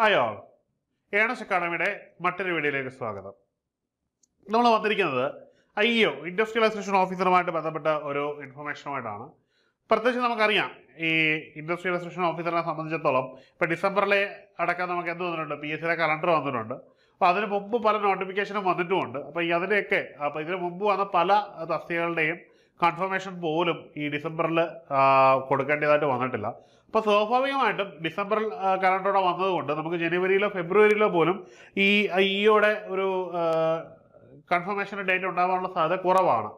hi all earnest അക്കാഡമിയുടെ മറ്റൊരു വീഡിയോയിലേക്ക് സ്വാഗതം നമ്മൾ വന്നിരിക്കുന്നത് ഐ ഒ ഇൻഡസ്ട്രിയലൈസേഷൻ ഓഫീസറുമായിട്ട് ബന്ധപ്പെട്ട ഒരു ഇൻഫർമേഷനുമായിട്ടാണ് പ്രത്യേകിച്ച് നമുക്കറിയാം ഈ ഇൻഡസ്ട്രിയലൈസേഷൻ ഓഫീസറിനെ സംബന്ധിച്ചിടത്തോളം ഇപ്പോൾ ഡിസംബറിലെ അടക്കം നമുക്ക് എന്ത് വന്നിട്ടുണ്ട് പി എസ് സിയിലെ കലണ്ടർ വന്നിട്ടുണ്ട് അപ്പോൾ അതിന് മുമ്പ് പല നോട്ടിഫിക്കേഷനും വന്നിട്ടുമുണ്ട് അപ്പോൾ ഈ അതിൻ്റെയൊക്കെ അപ്പോൾ ഇതിന് മുമ്പ് വന്ന പല തസ്തികകളുടെയും കൺഫർമേഷൻ പോലും ഈ ഡിസംബറിൽ കൊടുക്കേണ്ടതായിട്ട് വന്നിട്ടില്ല അപ്പോൾ സ്വാഭാവികമായിട്ടും ഡിസംബറിൽ കലണ്ടറോടെ വന്നതുകൊണ്ട് നമുക്ക് ജനുവരിയിലോ ഫെബ്രുവരിയിലോ പോലും ഈ ഈയോടെ ഒരു കൺഫർമേഷൻ ഡേറ്റ് ഉണ്ടാകാനുള്ള സാധ്യത കുറവാണ്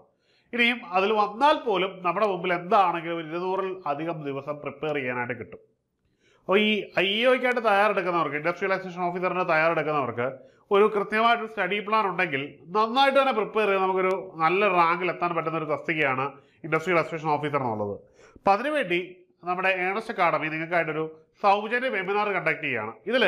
ഇനിയും അതിൽ വന്നാൽ പോലും നമ്മുടെ മുമ്പിൽ എന്താണെങ്കിലും ഇരുന്നൂറിൽ അധികം ദിവസം പ്രിപ്പയർ ചെയ്യാനായിട്ട് കിട്ടും അപ്പോൾ ഈ ഐ ഒക്കായിട്ട് തയ്യാറെടുക്കുന്നവർക്ക് ഇൻഡസ്ട്രിയലൈസേഷൻ ഓഫീസറിന് തയ്യാറെടുക്കുന്നവർക്ക് ഒരു കൃത്യമായിട്ടൊരു സ്റ്റഡി പ്ലാൻ ഉണ്ടെങ്കിൽ നന്നായിട്ട് തന്നെ പ്രിപ്പയർ ചെയ്ത് നമുക്കൊരു നല്ല റാങ്കിൽ എത്താൻ പറ്റുന്ന ഒരു തസ്തികയാണ് ഇൻഡസ്ട്രിയൽ അസോസിയേഷൻ ഓഫീസർ എന്നുള്ളത് അപ്പം അതിനുവേണ്ടി നമ്മുടെ ഏണസ്റ്റ് അക്കാഡമി നിങ്ങൾക്കായിട്ടൊരു സൗജന്യ വെബിനാർ കണ്ടക്ട് ചെയ്യുകയാണ് ഇതിൽ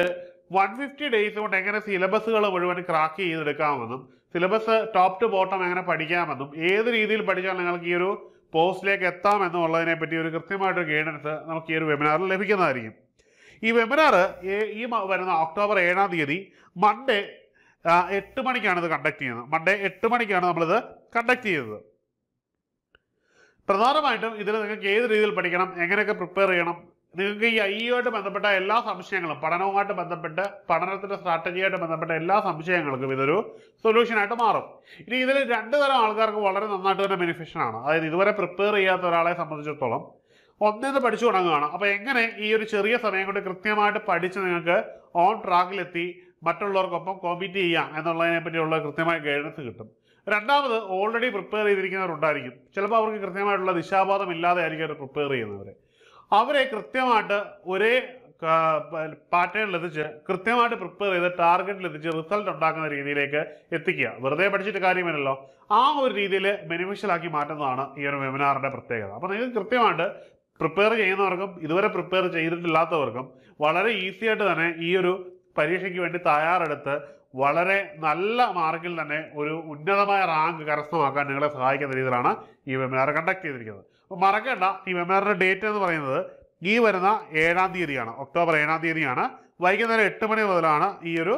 വൺ ഫിഫ്റ്റി ഡേയ്സ് കൊണ്ട് എങ്ങനെ സിലബസുകൾ മുഴുവൻ ക്രാക്ക് ചെയ്തെടുക്കാമെന്നും സിലബസ് ടോപ്പ് ടു ബോട്ടം എങ്ങനെ പഠിക്കാമെന്നും ഏത് രീതിയിൽ പഠിച്ചാൽ നിങ്ങൾക്ക് ഈ ഒരു പോസ്റ്റിലേക്ക് എത്താമെന്നുള്ളതിനെ പറ്റി ഒരു കൃത്യമായിട്ടൊരു ഗൈഡൻസ് നമുക്ക് ഈ ഒരു വെബിനാറിൽ ലഭിക്കുന്നതായിരിക്കും ഈ വെബിനാർ ഈ വരുന്ന ഒക്ടോബർ ഏഴാം തീയതി മൺഡേ എട്ട് മണിക്കാണ് ഇത് കണ്ടക്ട് ചെയ്യുന്നത് മൺഡേ എട്ട് മണിക്കാണ് നമ്മളിത് കണ്ടക്ട് ചെയ്തത് പ്രധാനമായിട്ടും ഇതിൽ നിങ്ങൾക്ക് ഏത് രീതിയിൽ പഠിക്കണം എങ്ങനെയൊക്കെ പ്രിപ്പയർ ചെയ്യണം നിങ്ങൾക്ക് ഈ ഐ ഒയുമായിട്ട് ബന്ധപ്പെട്ട എല്ലാ സംശയങ്ങളും പഠനവുമായിട്ട് ബന്ധപ്പെട്ട് പഠനത്തിൻ്റെ സ്ട്രാറ്റജിയായിട്ട് ബന്ധപ്പെട്ട എല്ലാ സംശയങ്ങൾക്കും ഇതൊരു സൊല്യൂഷനായിട്ട് മാറും ഇനി ഇതിൽ രണ്ട് തരം ആൾക്കാർക്ക് വളരെ നന്നായിട്ട് തന്നെ ബെനിഫിഷ്യൻ ആണ് അതായത് ഇതുവരെ പ്രിപ്പയർ ചെയ്യാത്ത ഒരാളെ സംബന്ധിച്ചിടത്തോളം ഒന്നിന്ന് പഠിച്ചു തുടങ്ങുകയാണ് അപ്പോൾ എങ്ങനെ ഈ ഒരു ചെറിയ സമയം കൊണ്ട് കൃത്യമായിട്ട് പഠിച്ച് നിങ്ങൾക്ക് ഓൺ ട്രാക്കിലെത്തി മറ്റുള്ളവർക്കൊപ്പം കോമ്പീറ്റ് ചെയ്യാം എന്നുള്ളതിനെ പറ്റിയുള്ള കൃത്യമായ ഗൈഡൻസ് കിട്ടും രണ്ടാമത് ഓൾറെഡി പ്രിപ്പയർ ചെയ്തിരിക്കുന്നവരുണ്ടായിരിക്കും ചിലപ്പോൾ അവർക്ക് കൃത്യമായിട്ടുള്ള ദിശാബോധം ഇല്ലാതെ ആയിരിക്കും അവർ പ്രിപ്പയർ ചെയ്യുന്നവരെ അവരെ കൃത്യമായിട്ട് ഒരേ പാറ്റേണിൽ എത്തിച്ച് കൃത്യമായിട്ട് പ്രിപ്പയർ ചെയ്ത് ടാർഗറ്റിൽ എത്തിച്ച് റിസൾട്ട് ഉണ്ടാക്കുന്ന രീതിയിലേക്ക് എത്തിക്കുക വെറുതെ പഠിച്ചിട്ട് കാര്യമില്ലല്ലോ ആ ഒരു രീതിയിൽ ബെനിഫിഷ്യൽ ആക്കി മാറ്റുന്നതാണ് ഈ ഒരു വെബിനാറിൻ്റെ പ്രത്യേകത അപ്പോൾ നിങ്ങൾക്ക് കൃത്യമായിട്ട് പ്രിപ്പയർ ചെയ്യുന്നവർക്കും ഇതുവരെ പ്രിപ്പയർ ചെയ്തിട്ടില്ലാത്തവർക്കും വളരെ ഈസി ആയിട്ട് തന്നെ ഈ ഒരു പരീക്ഷയ്ക്ക് വേണ്ടി തയ്യാറെടുത്ത് വളരെ നല്ല മാർക്കിൽ തന്നെ ഒരു ഉന്നതമായ റാങ്ക് കരസ്ഥമാക്കാൻ നിങ്ങളെ സഹായിക്കുന്ന രീതിയിലാണ് ഈ വെബിനാർ കണ്ടക്ട് ചെയ്തിരിക്കുന്നത് അപ്പോൾ മറക്കേണ്ട ഈ വെബിനാറിൻ്റെ ഡേറ്റ് എന്ന് പറയുന്നത് ഈ വരുന്ന ഏഴാം തീയതിയാണ് ഒക്ടോബർ ഏഴാം തീയതിയാണ് വൈകുന്നേരം എട്ട് മണി മുതലാണ് ഈ ഒരു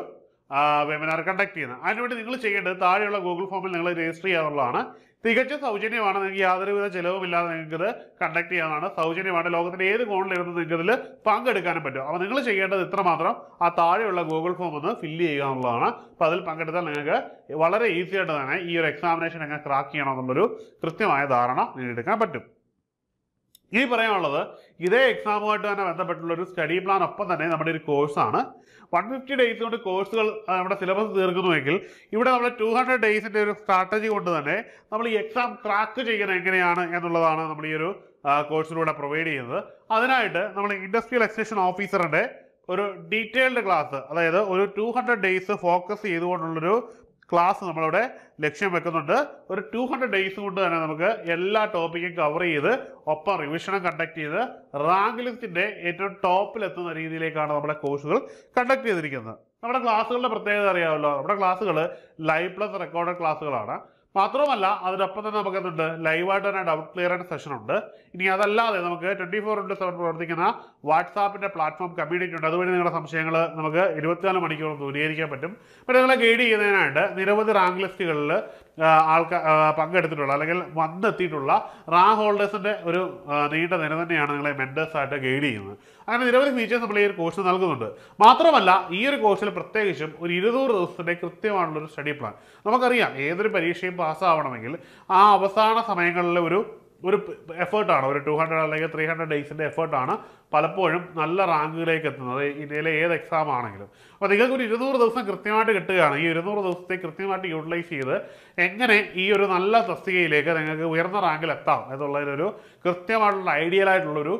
വെബിനാർ കണ്ടക്ട് ചെയ്യുന്നത് അതിനുവേണ്ടി നിങ്ങൾ ചെയ്യേണ്ടത് താഴെയുള്ള ഗൂഗിൾ ഫോമിൽ നിങ്ങൾ രജിസ്റ്റർ ചെയ്യാറുള്ളതാണ് തികച്ചും സൗജന്യമാണ് നിങ്ങൾക്ക് യാതൊരുവിധ ചിലവുമില്ലാതെ ഇത് കണ്ടക്ട് ചെയ്യാനാണ് സൗജന്യമാണ് ലോകത്തിന്റെ ഏത് കോണിലിരുന്ന് നിങ്ങൾക്ക് ഇതിൽ പങ്കെടുക്കാനും പറ്റും അപ്പോൾ നിങ്ങൾ ചെയ്യേണ്ടത് ഇത്രമാത്രം ആ താഴെയുള്ള ഗൂഗിൾ ഫോം ഒന്ന് ഫില്ല് ചെയ്യുക എന്നുള്ളതാണ് അപ്പോൾ അതിൽ പങ്കെടുത്താൽ നിങ്ങൾക്ക് വളരെ ഈസി ആയിട്ട് തന്നെ ഈ ഒരു എക്സാമിനേഷൻ എങ്ങനെ ക്രാക്ക് ചെയ്യണമെന്നുള്ളൊരു കൃത്യമായ ധാരണ നേടിയെടുക്കാൻ പറ്റും ഇനി പറയാനുള്ളത് ഇതേ എക്സാമുമായിട്ട് തന്നെ ബന്ധപ്പെട്ടുള്ളൊരു ഒരു സ്റ്റഡി പ്ലാൻ ഒപ്പം തന്നെ നമ്മുടെ ഒരു കോഴ്സാണ് വൺ ഫിഫ്റ്റി ഡേയ്സ് കൊണ്ട് കോഴ്സുകൾ നമ്മുടെ സിലബസ് തീർക്കുന്നുവെങ്കിൽ ഇവിടെ നമ്മൾ ടു ഹൺഡ്രഡ് ഡേയ്സിൻ്റെ ഒരു സ്ട്രാറ്റജി കൊണ്ട് തന്നെ നമ്മൾ ഈ എക്സാം ക്രാക്ക് ചെയ്യുന്നത് എങ്ങനെയാണ് എന്നുള്ളതാണ് നമ്മൾ ഈ ഒരു കോഴ്സിലൂടെ പ്രൊവൈഡ് ചെയ്യുന്നത് അതിനായിട്ട് നമ്മൾ ഇൻഡസ്ട്രിയൽ എക്സ്റ്റേഷൻ ഓഫീസറിൻ്റെ ഒരു ഡീറ്റെയിൽഡ് ക്ലാസ് അതായത് ഒരു ടു ഹൺഡ്രഡ് ഡേയ്സ് ഫോക്കസ് ചെയ്തുകൊണ്ടുള്ളൊരു ക്ലാസ് നമ്മളവിടെ ലക്ഷ്യം വെക്കുന്നുണ്ട് ഒരു ടു ഹൺഡ്രഡ് ഡേയ്സ് കൊണ്ട് തന്നെ നമുക്ക് എല്ലാ ടോപ്പിക്കും കവർ ചെയ്ത് ഒപ്പം റിവിഷനും കണ്ടക്ട് ചെയ്ത് റാങ്ക് ലിസ്റ്റിൻ്റെ ഏറ്റവും ടോപ്പിലെത്തുന്ന രീതിയിലേക്കാണ് നമ്മുടെ കോഴ്സുകൾ കണ്ടക്ട് ചെയ്തിരിക്കുന്നത് നമ്മുടെ ക്ലാസ്സുകളുടെ പ്രത്യേകത അറിയാമല്ലോ നമ്മുടെ ക്ലാസ്സുകൾ ലൈവ് പ്ലസ് റെക്കോർഡഡ് ക്ലാസ്സുകളാണ് മാത്രവുമല്ല അതിനൊപ്പം തന്നെ നമുക്ക് എന്തുണ്ട് ലൈവായിട്ട് തന്നെ ഡൗട്ട് ക്ലിയറൻസ് സെഷൻ ഉണ്ട് ഇനി അതല്ലാതെ നമുക്ക് ട്വൻറ്റി ഫോർ ഇൻറ്റു സെവൻ പ്രവർത്തിക്കുന്ന വാട്സാപ്പിൻ്റെ പ്ലാറ്റ്ഫോം കമ്മ്യൂണിറ്റി ഉണ്ട് അതുവഴി നിങ്ങളുടെ സംശയങ്ങൾ നമുക്ക് ഇരുപത്തിനാല് മണിക്കൂർ ദൂരീകരിക്കാൻ പറ്റും പിന്നെ നിങ്ങളെ ഗൈഡ് ചെയ്യുന്നതിനായിട്ട് നിരവധി റാങ്ക് ലിസ്റ്റുകളിൽ ആൾക്കാർ പങ്കെടുത്തിട്ടുള്ള അല്ലെങ്കിൽ വന്നെത്തിയിട്ടുള്ള റാ ഹോൾഡേഴ്സിൻ്റെ ഒരു നീണ്ട നിര തന്നെയാണ് നിങ്ങളെ മെൻറ്റേഴ്സായിട്ട് ഗൈഡ് ചെയ്യുന്നത് അങ്ങനെ നിരവധി ഫീച്ചേഴ്സ് നമ്മൾ ഈ ഒരു കോഴ്സ് നൽകുന്നുണ്ട് മാത്രമല്ല ഈ ഒരു കോഴ്സിൽ പ്രത്യേകിച്ചും ഒരു ഇരുന്നൂറ് ദിവസത്തിൻ്റെ കൃത്യമായുള്ളൊരു സ്റ്റഡി പ്ലാൻ നമുക്കറിയാം ഏതൊരു പരീക്ഷയും പാസ്സാവണമെങ്കിൽ ആ അവസാന സമയങ്ങളിലെ ഒരു ഒരു എഫേർട്ടാണ് ഒരു ടു ഹൺഡ്രഡ് അല്ലെങ്കിൽ ത്രീ ഹൺഡ്രഡ് ഡേയ്സിൻ്റെ എഫേർട്ടാണ് പലപ്പോഴും നല്ല റാങ്കുകളിലേക്ക് എത്തുന്നത് ഇന്ത്യയിലെ ഏത് എക്സാം ആണെങ്കിലും അപ്പോൾ നിങ്ങൾക്ക് ഒരു ഇരുന്നൂറ് ദിവസം കൃത്യമായിട്ട് കിട്ടുകയാണ് ഈ ഇരുന്നൂറ് ദിവസത്തെ കൃത്യമായിട്ട് യൂട്ടിലൈസ് ചെയ്ത് എങ്ങനെ ഈ ഒരു നല്ല തസ്തികയിലേക്ക് നിങ്ങൾക്ക് ഉയർന്ന റാങ്കിൽ എത്താം എന്നുള്ളതിനൊരു കൃത്യമായിട്ടുള്ള ഐഡിയലായിട്ടുള്ളൊരു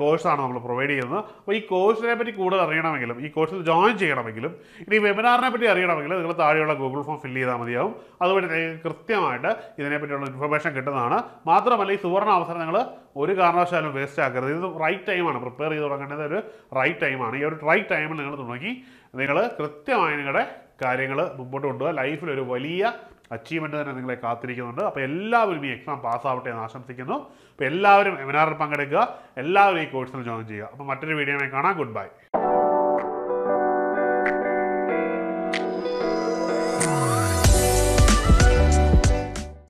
കോഴ്സാണ് നമ്മൾ പ്രൊവൈഡ് ചെയ്യുന്നത് അപ്പോൾ ഈ കോഴ്സിനെ പറ്റി കൂടുതൽ അറിയണമെങ്കിലും ഈ കോഴ്സിൽ ജോയിൻ ചെയ്യണമെങ്കിലും ഇനി വെബിനാറിനെ പറ്റി അറിയണമെങ്കിലും നിങ്ങൾ താഴെയുള്ള ഗൂഗിൾ ഫോം ഫില്ല് ചെയ്താൽ മതിയാവും അതുവഴി കൃത്യമായിട്ട് ഇതിനെപ്പറ്റിയുള്ള ഇൻഫർമേഷൻ കിട്ടുന്നതാണ് മാത്രമല്ല ഈ സുവർണ അവസരം നിങ്ങൾ ഒരു കാരണവശാലും വേസ്റ്റ് ആക്കരുത് ഇത് റൈറ്റ് ടൈമാണ് പ്രിപ്പയർ ചെയ്ത് തുടങ്ങേണ്ടത് ഒരു റൈറ്റ് ടൈമാണ് ഈ ഒരു റൈറ്റ് ടൈമിൽ നിങ്ങൾ തുടങ്ങി നിങ്ങൾ കൃത്യമായി നിങ്ങളുടെ കാര്യങ്ങൾ മുമ്പോട്ട് കൊണ്ടുപോകുക ലൈഫിൽ ഒരു വലിയ അച്ചീവ്മെൻ്റ് തന്നെ നിങ്ങളെ കാത്തിരിക്കുന്നുണ്ട് അപ്പോൾ എല്ലാവരും ഈ എക്സാം പാസ്സാവട്ടെ എന്ന് ആശംസിക്കുന്നു അപ്പോൾ എല്ലാവരും എമിനാറിൽ പങ്കെടുക്കുക എല്ലാവരും ഈ കോഴ്സിൽ ജോയിൻ ചെയ്യുക അപ്പോൾ മറ്റൊരു വീഡിയോ കാണാം ഗുഡ് ബൈ